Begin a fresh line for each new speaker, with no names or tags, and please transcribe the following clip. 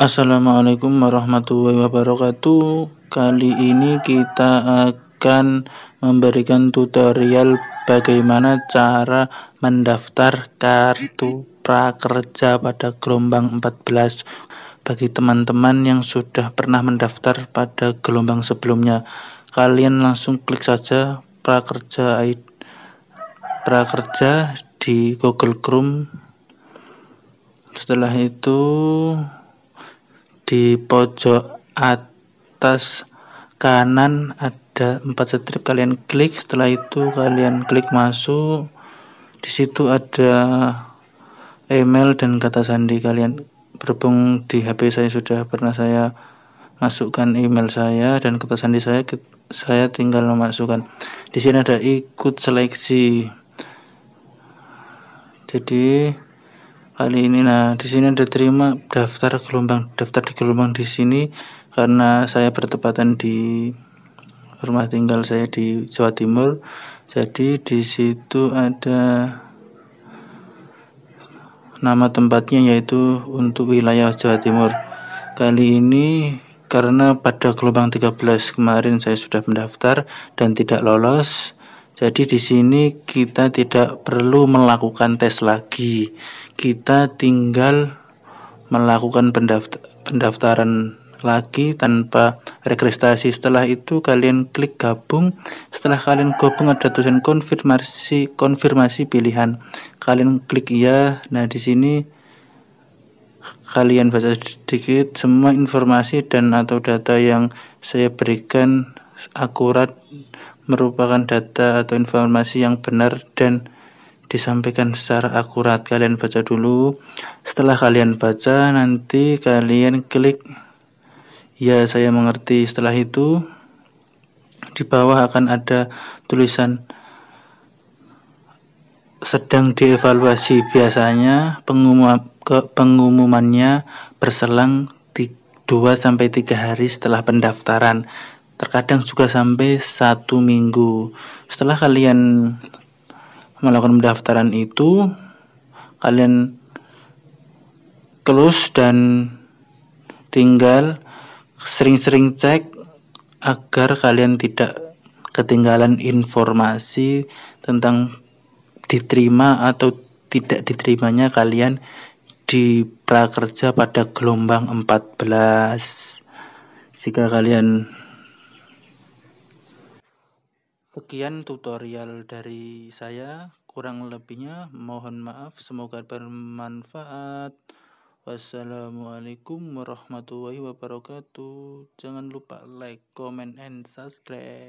Assalamualaikum warahmatullahi wabarakatuh Kali ini kita akan memberikan tutorial bagaimana cara mendaftar kartu prakerja pada gelombang 14 Bagi teman-teman yang sudah pernah mendaftar pada gelombang sebelumnya Kalian langsung klik saja prakerja, prakerja di Google Chrome Setelah itu di pojok atas kanan ada empat strip kalian klik setelah itu kalian klik masuk di situ ada email dan kata sandi kalian berhubung di HP saya sudah pernah saya masukkan email saya dan kata sandi saya saya tinggal memasukkan di sini ada ikut seleksi jadi kali ini. Nah, di sini ada terima daftar gelombang, daftar di gelombang di sini karena saya bertepatan di rumah tinggal saya di Jawa Timur. Jadi di situ ada nama tempatnya yaitu untuk wilayah Jawa Timur. Kali ini karena pada gelombang 13 kemarin saya sudah mendaftar dan tidak lolos jadi di sini kita tidak perlu melakukan tes lagi. Kita tinggal melakukan pendaftaran lagi tanpa registrasi. Setelah itu kalian klik gabung. Setelah kalian gabung ada tulisan konfirmasi konfirmasi pilihan. Kalian klik iya. Nah, di sini kalian baca sedikit semua informasi dan atau data yang saya berikan akurat merupakan data atau informasi yang benar dan disampaikan secara akurat. Kalian baca dulu. Setelah kalian baca, nanti kalian klik "Ya, saya mengerti". Setelah itu, di bawah akan ada tulisan sedang dievaluasi biasanya pengumuman, pengumumannya berselang 2 sampai 3 hari setelah pendaftaran terkadang juga sampai satu minggu setelah kalian melakukan pendaftaran itu kalian close dan tinggal sering-sering cek agar kalian tidak ketinggalan informasi tentang diterima atau tidak diterimanya kalian di prakerja pada gelombang 14 jika kalian Sekian tutorial dari saya, kurang lebihnya mohon maaf, semoga bermanfaat. Wassalamualaikum warahmatullahi wabarakatuh. Jangan lupa like, comment, and subscribe.